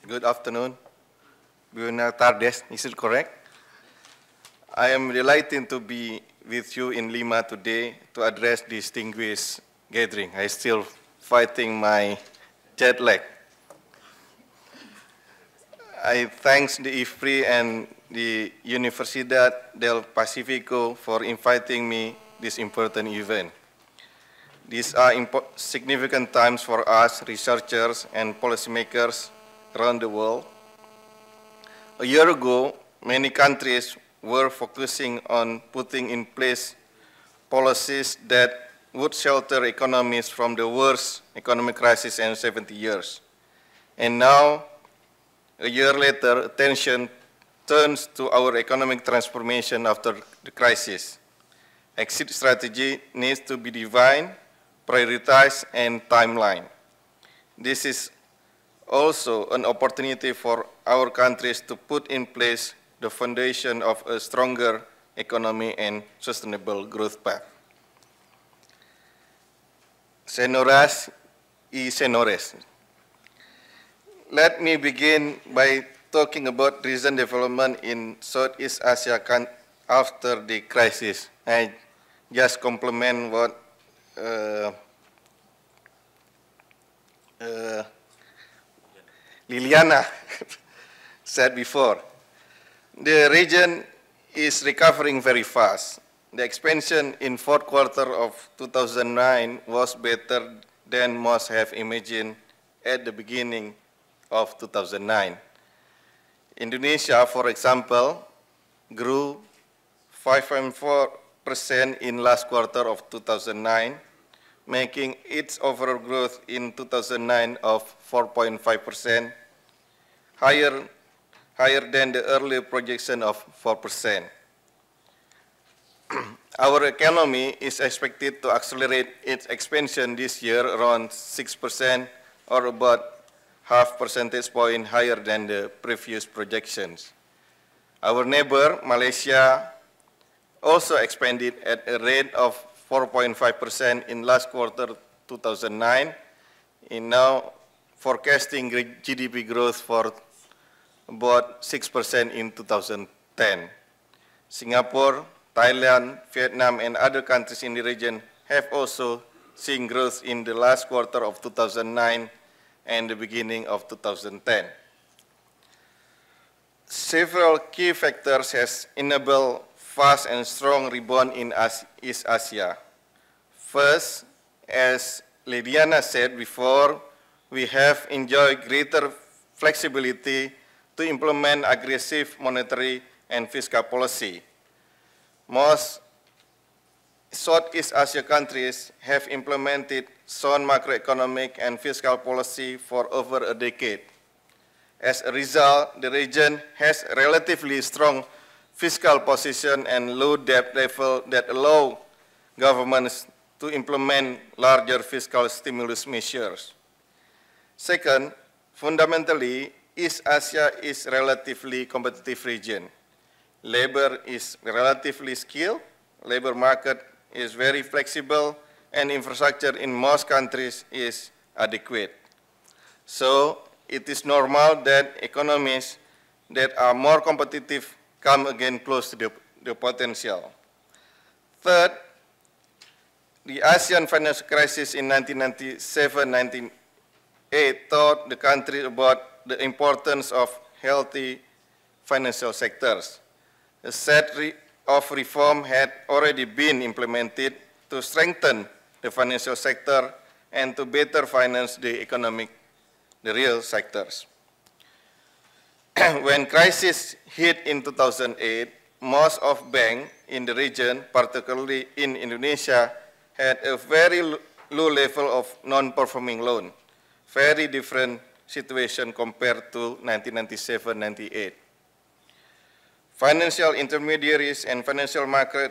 Good afternoon. Buena tardes. Is it correct? I am delighted to be with you in Lima today to address this distinguished gathering. I still fighting my jet lag. I thanks the IFPRI and the Universidad del Pacifico for inviting me this important event. These are significant times for us researchers and policymakers around the world. A year ago, many countries were focusing on putting in place policies that would shelter economies from the worst economic crisis in 70 years. And now, a year later, attention turns to our economic transformation after the crisis. Exit strategy needs to be defined, prioritized, and timeline. This is also an opportunity for our countries to put in place the foundation of a stronger economy and sustainable growth path. Senoras y senores. Let me begin by talking about recent development in Southeast Asia after the crisis. I just complement what uh, uh, Liliana said before, the region is recovering very fast. The expansion in fourth quarter of 2009 was better than most have imagined at the beginning of 2009. Indonesia, for example, grew 5.4% in last quarter of 2009, making its overall growth in 2009 of 4.5% higher, higher than the earlier projection of 4%. Our economy is expected to accelerate its expansion this year around 6% or about half percentage point higher than the previous projections. Our neighbor, Malaysia, also expanded at a rate of 4.5% in last quarter 2009, in now forecasting GDP growth for about 6% in 2010. Singapore, Thailand, Vietnam, and other countries in the region have also seen growth in the last quarter of 2009 and the beginning of 2010. Several key factors has enabled fast and strong rebound in East Asia. First, as Lidiana said before, we have enjoyed greater flexibility to implement aggressive monetary and fiscal policy. Most Southeast Asia countries have implemented sound macroeconomic and fiscal policy for over a decade. As a result, the region has relatively strong fiscal position and low debt level that allow governments to implement larger fiscal stimulus measures. Second, fundamentally, East Asia is relatively competitive region. Labor is relatively skilled, labor market is very flexible, and infrastructure in most countries is adequate. So it is normal that economies that are more competitive come again close to the, the potential. Third, the ASEAN financial crisis in 1997-1998 taught the country about the importance of healthy financial sectors. A set re of reform had already been implemented to strengthen the financial sector and to better finance the economic, the real sectors. when crisis hit in 2008, most of banks in the region, particularly in Indonesia, had a very low level of non-performing loan, very different situation compared to 1997-98. Financial intermediaries and financial market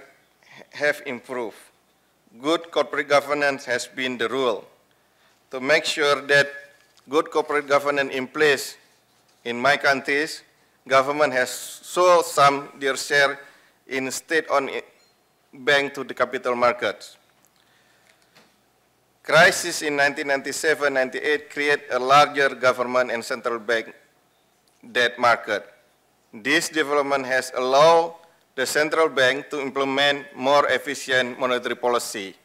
have improved. Good corporate governance has been the rule. To make sure that good corporate governance in place in my countries, government has sold some their share in state-owned bank to the capital markets. Crisis in 1997-98 create a larger government and central bank debt market. This development has allowed the central bank to implement more efficient monetary policy.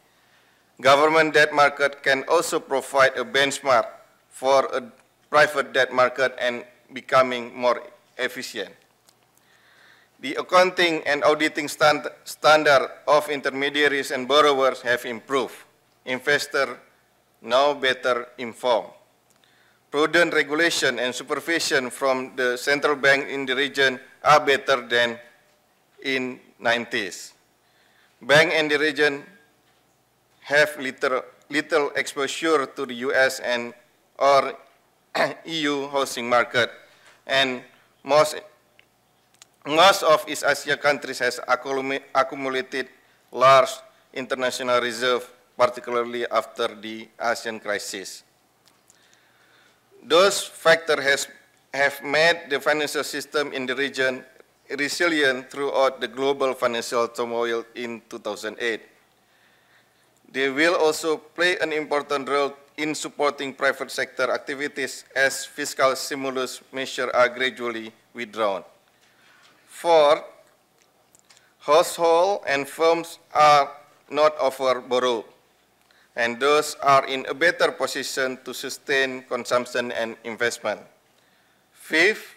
Government debt market can also provide a benchmark for a private debt market and becoming more efficient. The accounting and auditing stand standard of intermediaries and borrowers have improved investor now better informed. Prudent regulation and supervision from the central bank in the region are better than in 90s. Bank in the region have little, little exposure to the US and or EU housing market and most most of East Asia countries has accumulated large international reserve particularly after the ASEAN crisis. Those factors has, have made the financial system in the region resilient throughout the global financial turmoil in 2008. They will also play an important role in supporting private sector activities as fiscal stimulus measures are gradually withdrawn. Fourth, households and firms are not offered and those are in a better position to sustain consumption and investment. Fifth,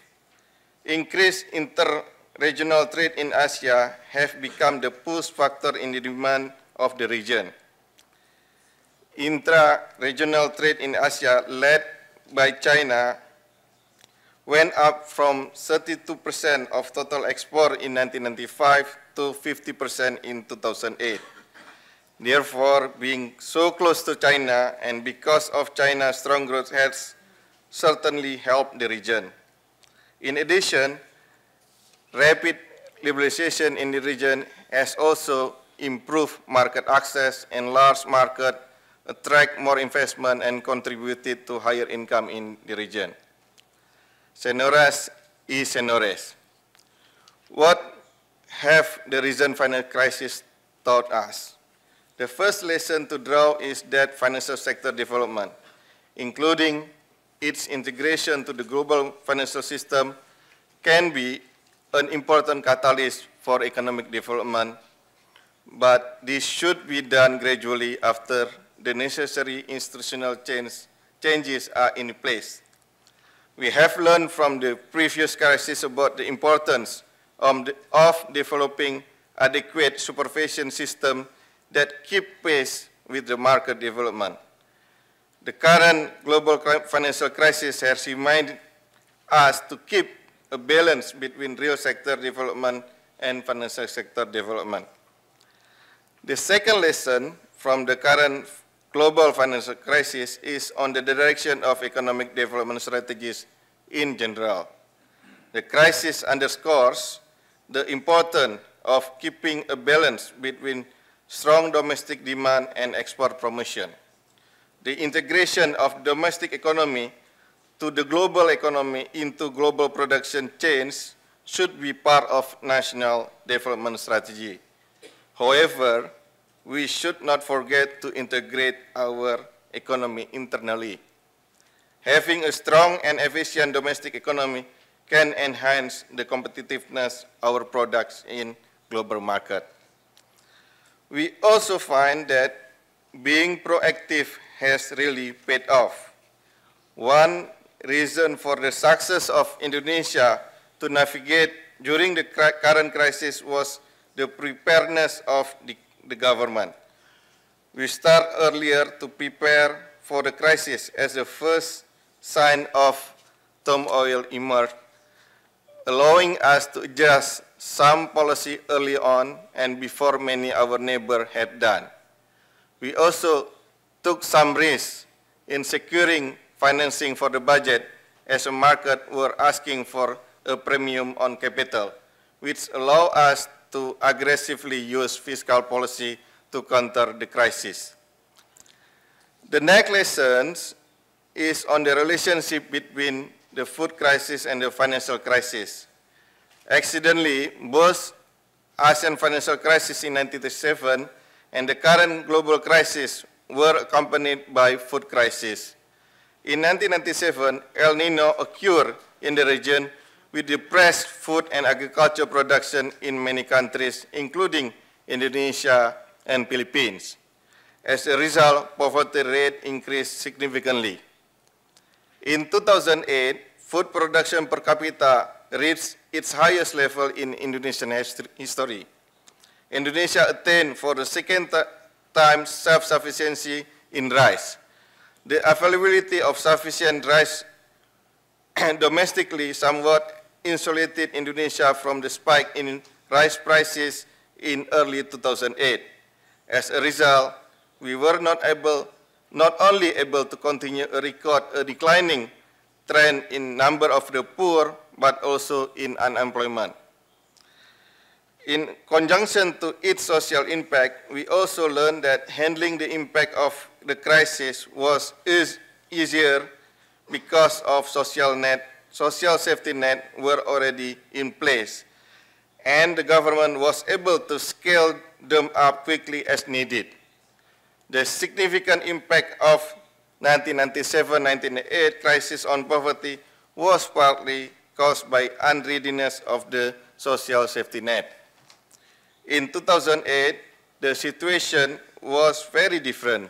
increased inter-regional trade in Asia have become the push factor in the demand of the region. Intra-regional trade in Asia led by China went up from 32% of total export in 1995 to 50% in 2008. Therefore, being so close to China and because of China's strong growth has certainly helped the region. In addition, rapid liberalization in the region has also improved market access, enlarged market, attract more investment, and contributed to higher income in the region. Senores, is Senores. What have the recent financial crisis taught us? The first lesson to draw is that financial sector development, including its integration to the global financial system, can be an important catalyst for economic development, but this should be done gradually after the necessary institutional change, changes are in place. We have learned from the previous crisis about the importance of, the, of developing adequate supervision system that keep pace with the market development. The current global financial crisis has reminded us to keep a balance between real sector development and financial sector development. The second lesson from the current global financial crisis is on the direction of economic development strategies in general. The crisis underscores the importance of keeping a balance between strong domestic demand and export promotion. The integration of domestic economy to the global economy into global production chains should be part of national development strategy. However, we should not forget to integrate our economy internally. Having a strong and efficient domestic economy can enhance the competitiveness of our products in global market we also find that being proactive has really paid off. One reason for the success of Indonesia to navigate during the current crisis was the preparedness of the, the government. We start earlier to prepare for the crisis as the first sign of turmoil emerged, allowing us to adjust some policy early on and before many our neighbor had done. We also took some risks in securing financing for the budget as the market were asking for a premium on capital, which allow us to aggressively use fiscal policy to counter the crisis. The next lesson is on the relationship between the food crisis and the financial crisis accidentally, both ASEAN financial crisis in 1937 and the current global crisis were accompanied by food crisis. In 1997, El Nino occurred in the region with depressed food and agriculture production in many countries, including Indonesia and Philippines. As a result, poverty rate increased significantly. In 2008, food production per capita reached its highest level in Indonesian history. Indonesia attained for the second time self-sufficiency in rice. The availability of sufficient rice domestically somewhat insulated Indonesia from the spike in rice prices in early 2008. As a result, we were not able, not only able to continue a record a declining trend in number of the poor, but also in unemployment. In conjunction to its social impact, we also learned that handling the impact of the crisis was is easier because of social net, social safety net were already in place, and the government was able to scale them up quickly as needed. The significant impact of 1997-1998 crisis on poverty was partly caused by unreadiness of the social safety net. In 2008, the situation was very different.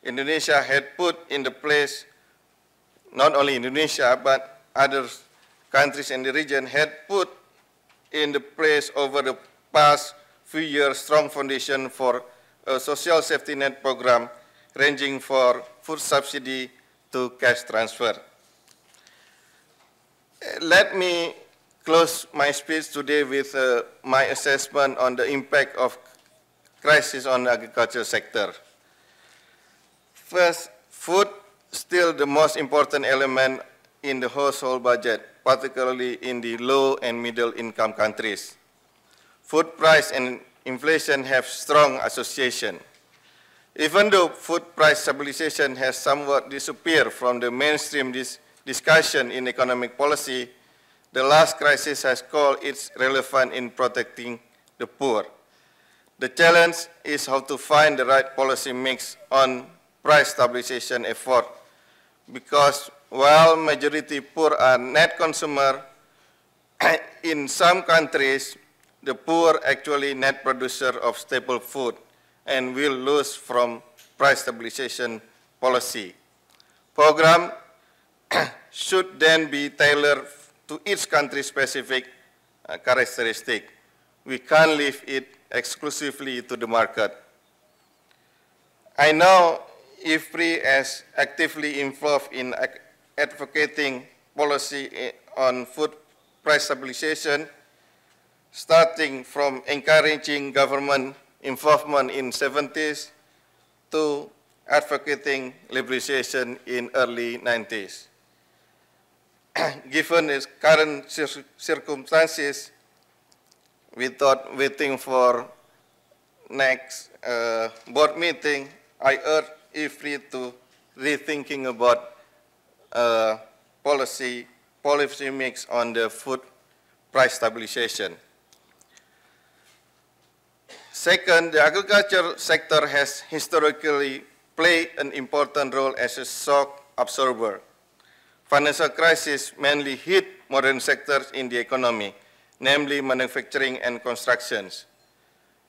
Indonesia had put in the place, not only Indonesia, but other countries in the region had put in the place over the past few years strong foundation for a social safety net program ranging for food subsidy to cash transfer. Let me close my speech today with uh, my assessment on the impact of crisis on the agriculture sector. First, food still the most important element in the household budget, particularly in the low and middle income countries. Food price and inflation have strong association. Even though food price stabilization has somewhat disappeared from the mainstream this discussion in economic policy, the last crisis has called its relevance in protecting the poor. The challenge is how to find the right policy mix on price stabilization effort because while majority poor are net consumer, in some countries, the poor actually net producer of staple food and will lose from price stabilization policy. Program should then be tailored to each country's specific uh, characteristic. We can't leave it exclusively to the market. I know IFPRI is actively involved in advocating policy eh, on food price stabilization, starting from encouraging government involvement in 70s to advocating liberalization in early 90s. given its current cir circumstances, we thought waiting for next uh, board meeting, I urge IFRI to rethinking about uh, policy, policy mix on the food price stabilization. Second, the agriculture sector has historically played an important role as a shock absorber financial crisis mainly hit modern sectors in the economy, namely manufacturing and constructions.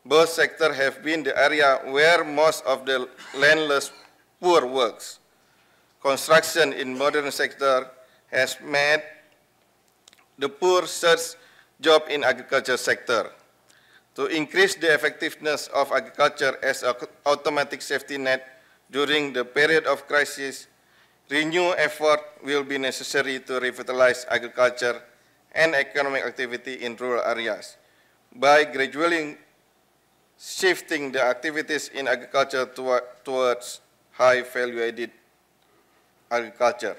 Both sectors have been the area where most of the landless poor works. Construction in modern sector has made the poor search job in agriculture sector. To increase the effectiveness of agriculture as an automatic safety net during the period of crisis, renewed effort will be necessary to revitalize agriculture and economic activity in rural areas by gradually shifting the activities in agriculture towards high value-added agriculture.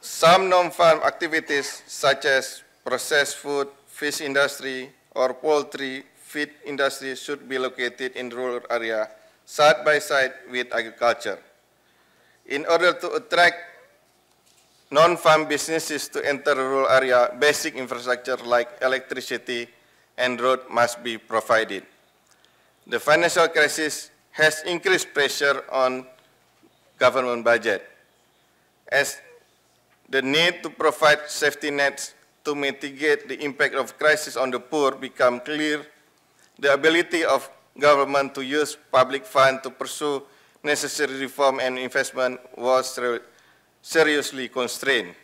Some non-farm activities such as processed food, fish industry, or poultry feed industry should be located in rural area side by side with agriculture in order to attract non-farm businesses to enter rural area, basic infrastructure like electricity and road must be provided. The financial crisis has increased pressure on government budget as the need to provide safety nets to mitigate the impact of crisis on the poor become clear, the ability of government to use public funds to pursue necessary reform and investment was seriously constrained.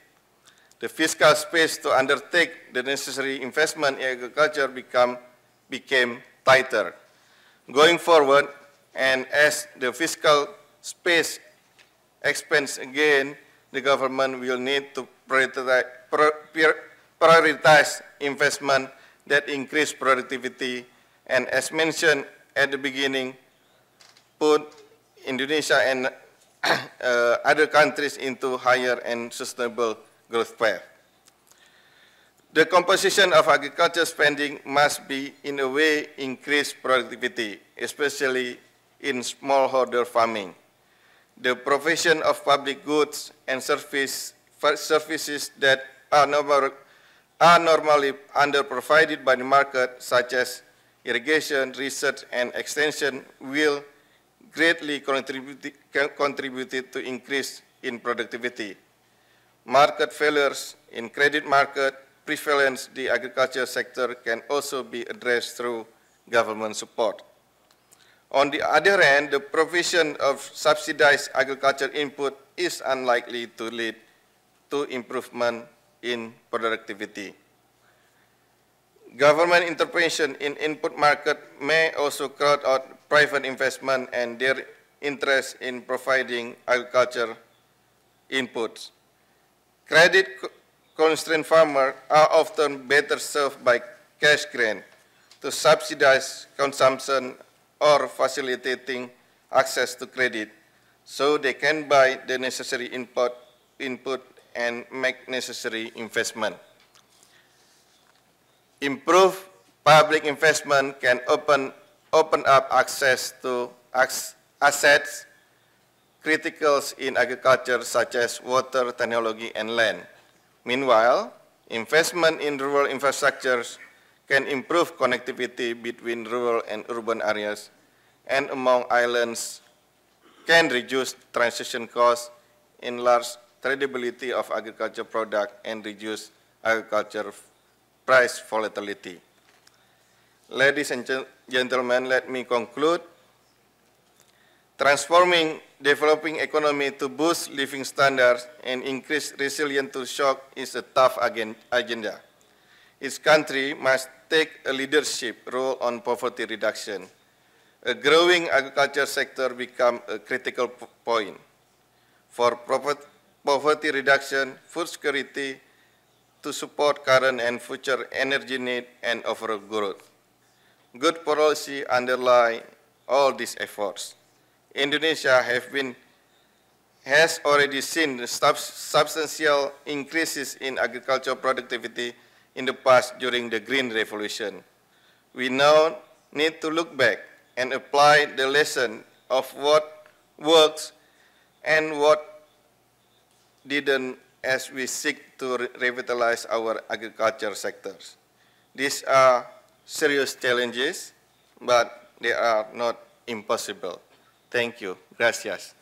The fiscal space to undertake the necessary investment in agriculture become, became tighter. Going forward, and as the fiscal space expands again, the government will need to prioritize investment that increase productivity and as mentioned at the beginning, put Indonesia and uh, other countries into higher and sustainable growth path. The composition of agriculture spending must be, in a way, increase productivity, especially in smallholder farming. The provision of public goods and service, services that are, normal, are normally underprovided by the market, such as irrigation, research, and extension, will greatly contributed, contributed to increase in productivity. Market failures in credit market prevalence the agriculture sector can also be addressed through government support. On the other hand, the provision of subsidized agriculture input is unlikely to lead to improvement in productivity. Government intervention in input market may also crowd out private investment and their interest in providing agriculture inputs. Credit-constrained farmers are often better served by cash grants to subsidize consumption or facilitating access to credit so they can buy the necessary input, input and make necessary investment. Improved public investment can open open up access to assets criticals in agriculture such as water, technology, and land. Meanwhile, investment in rural infrastructures can improve connectivity between rural and urban areas and among islands can reduce transition costs, enlarge tradability of agriculture product, and reduce agriculture price volatility. Ladies and gentlemen, let me conclude. Transforming developing economy to boost living standards and increase resilience to shock is a tough agenda. Each country must take a leadership role on poverty reduction. A growing agriculture sector becomes a critical point. For poverty reduction, food security, to support current and future energy need and overall growth. Good policy underlie all these efforts. Indonesia been, has already seen sub substantial increases in agricultural productivity in the past during the Green Revolution. We now need to look back and apply the lesson of what works and what didn't as we seek to revitalize our agriculture sectors. These are serious challenges, but they are not impossible. Thank you. Gracias.